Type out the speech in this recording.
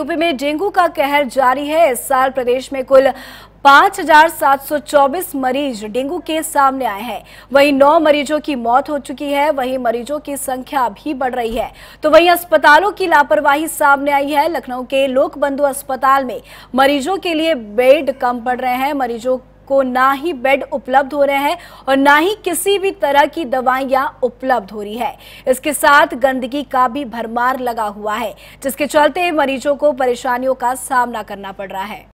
UP में dengue का कहर जारी है इस साल प्रदेश में कुल 5,724 मरीज डेंगू के सामने आए हैं वहीं नौ मरीजों की मौत हो चुकी है वहीं मरीजों की संख्या भी बढ़ रही है तो वहीं अस्पतालों की लापरवाही सामने आई है लखनऊ के लोकबंधु अस्पताल में मरीजों के लिए बेड कम पड़ रहे हैं मरीजों को ना ही बेड उपलब्ध हो रहे हैं और ना ही किसी भी तरह की दवाइयां उपलब्ध हो रही है इसके साथ गंदगी का भी भरमार लगा हुआ है जिसके चलते मरीजों को परेशानियों का सामना करना पड़ रहा है